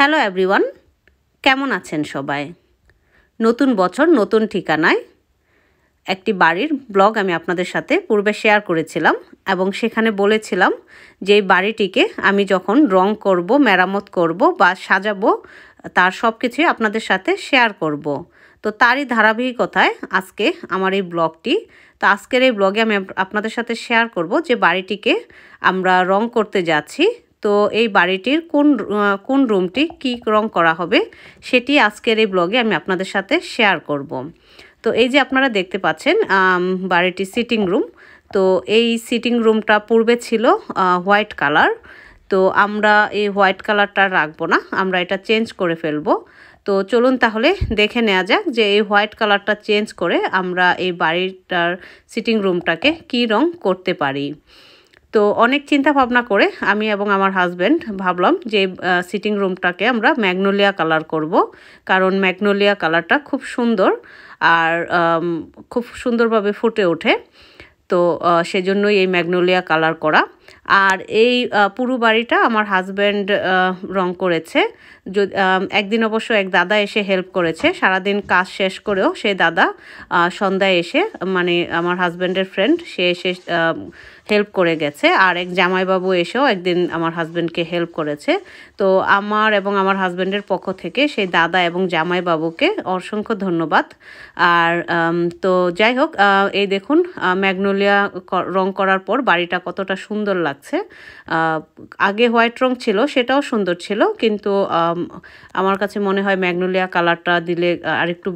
Hello everyone কেমন আছেন সবাই নতুন বছর নতুন ঠিকানায় একটি বাড়ির ব্লগ আমি আপনাদের সাথে পূর্বে শেয়ার করেছিলাম এবং সেখানে বলেছিলাম যে এই বাড়িটিকে আমি যখন রং করব মেরামত করব বা সাজাবো তার সব কিছুই আপনাদের সাথে শেয়ার করব। তো তারই ধারাবাহিকতায় আজকে আমার এই ব্লগটি তো আজকের এই ব্লগে আমি আপনাদের সাথে শেয়ার করব যে বাড়িটিকে আমরা রং করতে যাচ্ছি তো এই বাড়িটির কোন কোন রুমটি কি রং করা হবে সেটি আজকের এই ব্লগে আমি আপনাদের সাথে শেয়ার করব। তো এই যে আপনারা দেখতে পাচ্ছেন বাড়িটি সিটিং রুম তো এই সিটিং রুমটা পূর্বে ছিল হোয়াইট কালার তো আমরা এই হোয়াইট কালারটা রাখবো না আমরা এটা চেঞ্জ করে ফেলবো তো চলুন তাহলে দেখে নেওয়া যাক যে এই হোয়াইট কালারটা চেঞ্জ করে আমরা এই বাড়িটার সিটিং রুমটাকে কি রং করতে পারি তো অনেক চিন্তা ভাবনা করে আমি এবং আমার হাজব্যান্ড ভাবলাম যে সিটিং রুমটাকে আমরা ম্যাগনোলিয়া কালার করব কারণ ম্যাগনোলিয়া কালারটা খুব সুন্দর আর খুব সুন্দরভাবে ফুটে ওঠে তো সেজন্যই এই ম্যাগনোলিয়া কালার করা আর এই পুরো বাড়িটা আমার হাজব্যান্ড রং করেছে একদিন অবশ্য এক দাদা এসে হেল্প করেছে সারাদিন কাজ শেষ করেও সে দাদা সন্ধ্যায় এসে মানে আমার হাজব্যান্ডের ফ্রেন্ড সে এসে হেল্প করে গেছে আর এক জামাইবাবু এসেও একদিন আমার হাজব্যান্ডকে হেল্প করেছে তো আমার এবং আমার হাজব্যান্ডের পক্ষ থেকে সেই দাদা এবং জামাইবাবুকে অসংখ্য ধন্যবাদ আর তো যাই হোক এই দেখুন ম্যাগনোলিয়া রং করার পর বাড়িটা কতটা সুন্দর সুন্দর লাগছে আগে হোয়াইট রং ছিল সেটাও সুন্দর ছিল কিন্তু আমার কাছে মনে হয় ম্যাগনোলিয়া কালারটা দিলে আরেকটু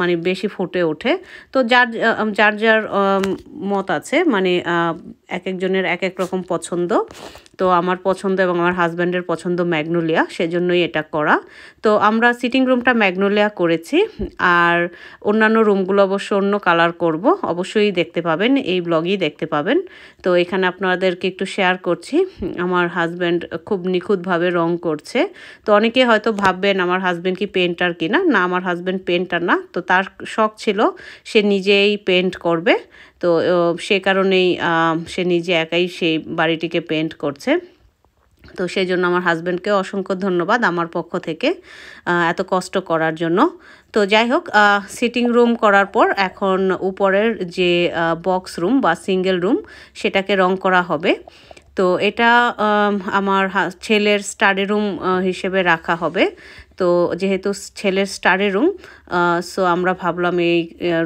মানে বেশি ফুটে ওঠে তো যার যার যার মত আছে মানে এক একজনের এক এক রকম পছন্দ তো আমার পছন্দ এবং আমার হাজব্যান্ডের পছন্দ ম্যাগনোলিয়া সেজন্যই এটা করা তো আমরা সিটিং রুমটা ম্যাগনোলিয়া করেছি আর অন্যান্য রুমগুলো অবশ্য অন্য কালার করব অবশ্যই দেখতে পাবেন এই ব্লগেই দেখতে পাবেন তো এখানে আপনাদেরকে একটু শেয়ার করছি আমার হাজব্যান্ড খুব নিখুঁতভাবে রং করছে তো অনেকে হয়তো ভাববেন আমার হাজব্যান্ড কি পেন্টার কিনা না আমার হাজব্যান্ড পেন্টার না তো তার শখ ছিল সে নিজেই পেন্ট করবে তো সে কারণেই সে নিজে একাই সেই বাড়িটিকে পেন্ট করছে তো সেই জন্য আমার হাজব্যান্ডকে অসংখ্য ধন্যবাদ আমার পক্ষ থেকে এত কষ্ট করার জন্য তো যাই হোক সিটিং রুম করার পর এখন উপরের যে বক্স রুম বা সিঙ্গেল রুম সেটাকে রং করা হবে তো এটা আমার ছেলের স্টাডি রুম হিসেবে রাখা হবে তো যেহেতু ছেলের স্টাডি রুম সো আমরা ভাবলাম এই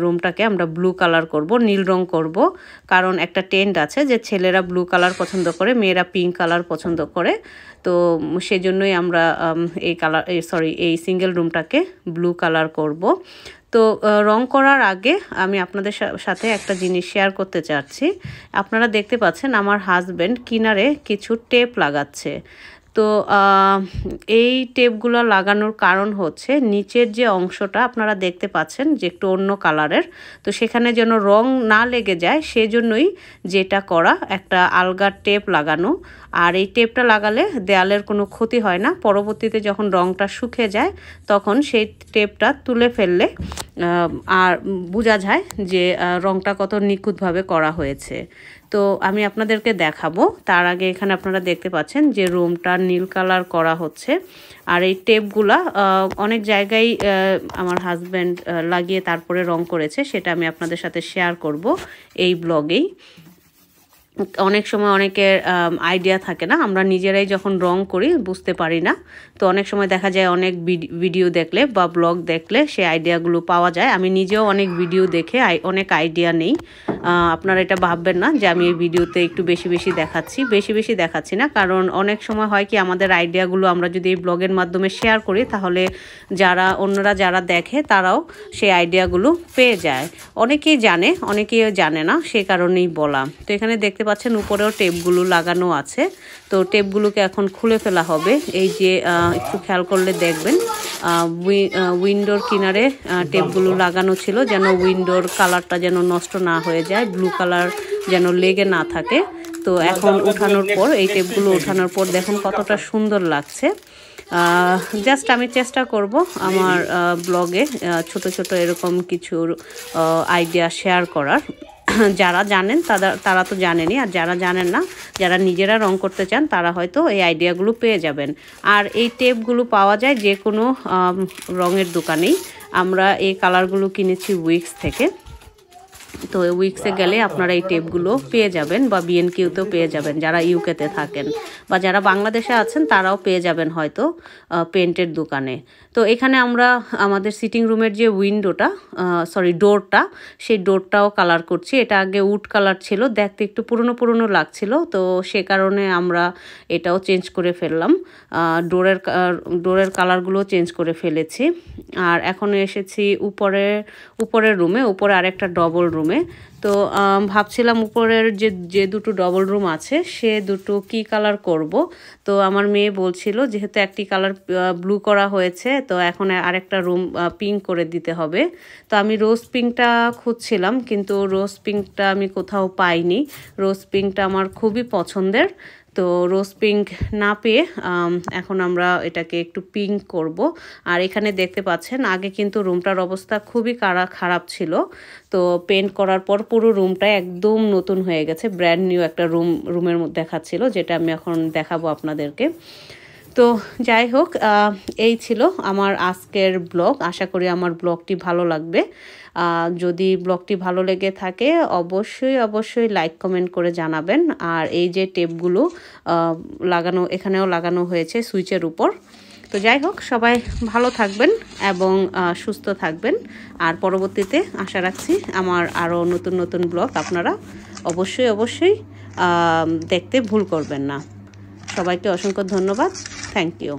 রুমটাকে আমরা ব্লু কালার করব নীল রং করব কারণ একটা টেন্ট আছে যে ছেলেরা ব্লু কালার পছন্দ করে মেয়েরা পিঙ্ক কালার পছন্দ করে তো সেজন্যই আমরা এই কালার সরি এই সিঙ্গেল রুমটাকে ব্লু কালার করব তো রং করার আগে আমি আপনাদের সাথে একটা জিনিস শেয়ার করতে চাচ্ছি আপনারা দেখতে পাচ্ছেন আমার হাজব্যান্ড কিনারে কিছু টেপ লাগাচ্ছে তো এই টেপগুলো লাগানোর কারণ হচ্ছে নিচের যে অংশটা আপনারা দেখতে পাচ্ছেন যে একটু অন্য কালারের তো সেখানে যেন রং না লেগে যায় সেজন্যই যেটা করা একটা আলগা টেপ লাগানো আর এই টেপটা লাগালে দেয়ালের কোনো ক্ষতি হয় না পরবর্তীতে যখন রংটা শুকে যায় তখন সেই টেপটা তুলে ফেললে আর বোঝা যায় যে রংটা কত নিখুঁতভাবে করা হয়েছে তো আমি আপনাদেরকে দেখাবো তার আগে এখানে আপনারা দেখতে পাচ্ছেন যে রুমটা নীল কালার করা হচ্ছে আর এই টেপগুলা অনেক জায়গায় আমার হাজব্যান্ড লাগিয়ে তারপরে রং করেছে সেটা আমি আপনাদের সাথে শেয়ার করব এই ব্লগেই অনেক সময় অনেকের আইডিয়া থাকে না আমরা নিজেরাই যখন রং করি বুঝতে পারি না তো অনেক সময় দেখা যায় অনেক ভিডিও দেখলে বা ব্লগ দেখলে সে আইডিয়াগুলো পাওয়া যায় আমি নিজেও অনেক ভিডিও দেখে অনেক আইডিয়া নেই আপনারা এটা ভাববেন না যে আমি এই ভিডিওতে একটু বেশি বেশি দেখাচ্ছি বেশি বেশি দেখাচ্ছি না কারণ অনেক সময় হয় কি আমাদের আইডিয়াগুলো আমরা যদি এই ব্লগের মাধ্যমে শেয়ার করি তাহলে যারা অন্যরা যারা দেখে তারাও সেই আইডিয়াগুলো পেয়ে যায় অনেকেই জানে অনেকেই জানে না সে কারণেই বলা তো এখানে দেখতে পাচ্ছেন উপরেও টেপগুলো লাগানো আছে তো টেপগুলোকে এখন খুলে ফেলা হবে এই যে একটু খেয়াল করলে দেখবেন উইন্ডোর কিনারে টেপগুলো লাগানো ছিল যেন উইন্ডোর কালারটা যেন নষ্ট না হয়ে যায় ব্লু কালার যেন লেগে না থাকে তো এখন উঠানোর পর এই টেপগুলো উঠানোর পর দেখুন কতটা সুন্দর লাগছে জাস্ট আমি চেষ্টা করব আমার ব্লগে ছোট ছোট এরকম কিছু আইডিয়া শেয়ার করার যারা জানেন তারা তারা তো জানেনই আর যারা জানেন না যারা নিজেরা রং করতে চান তারা হয়তো এই আইডিয়াগুলো পেয়ে যাবেন আর এই টেপগুলো পাওয়া যায় যে কোনো রঙের দোকানেই আমরা এই কালারগুলো কিনেছি উইক্স থেকে তো উইক্সে গেলে আপনারা এই টেপগুলো পেয়ে যাবেন বা বিএনকিউতেও পেয়ে যাবেন যারা ইউকেতে থাকেন বা যারা বাংলাদেশে আছেন তারাও পেয়ে যাবেন হয়তো পেন্টের দোকানে তো এখানে আমরা আমাদের সিটিং রুমের যে উইন্ডোটা সরি ডোরটা সেই ডোরটাও কালার করছি এটা আগে উড কালার ছিল দেখতে একটু পুরনো পুরনো লাগছিল তো সে কারণে আমরা এটাও চেঞ্জ করে ফেললাম ডোরের ডোরের কালারগুলো চেঞ্জ করে ফেলেছি আর এখন এসেছি উপরে উপরের রুমে উপরে আরেকটা ডবল রুম রুমে তো ভাবছিলাম উপরের যে যে দুটো ডবল রুম আছে সে দুটো কি কালার করব তো আমার মেয়ে বলছিল যেহেতু একটি কালার ব্লু করা হয়েছে তো এখন আরেকটা রুম পিঙ্ক করে দিতে হবে তো আমি রোজ পিঙ্কটা খুঁজছিলাম কিন্তু রোজ পিঙ্কটা আমি কোথাও পাইনি রোজ পিঙ্কটা আমার খুবই পছন্দের তো রোজ পিঙ্ক না পেয়ে এখন আমরা এটাকে একটু পিঙ্ক করব আর এখানে দেখতে পাচ্ছেন আগে কিন্তু রুমটার অবস্থা খুবই কারা খারাপ ছিল তো পেন্ট করার পর পুরো রুমটা একদম নতুন হয়ে গেছে ব্র্যান্ড নিউ একটা রুম রুমের মধ্যে দেখাচ্ছিল যেটা আমি এখন দেখাবো আপনাদেরকে তো যাই হোক এই ছিল আমার আজকের ব্লগ আশা করি আমার ব্লগটি ভালো লাগবে যদি ব্লগটি ভালো লেগে থাকে অবশ্যই অবশ্যই লাইক কমেন্ট করে জানাবেন আর এই যে টেপগুলো লাগানো এখানেও লাগানো হয়েছে সুইচের উপর তো যাই হোক সবাই ভালো থাকবেন এবং সুস্থ থাকবেন আর পরবর্তীতে আশা রাখছি আমার আরও নতুন নতুন ব্লগ আপনারা অবশ্যই অবশ্যই দেখতে ভুল করবেন না সবাইকে অসংখ্য ধন্যবাদ থ্যাংক ইউ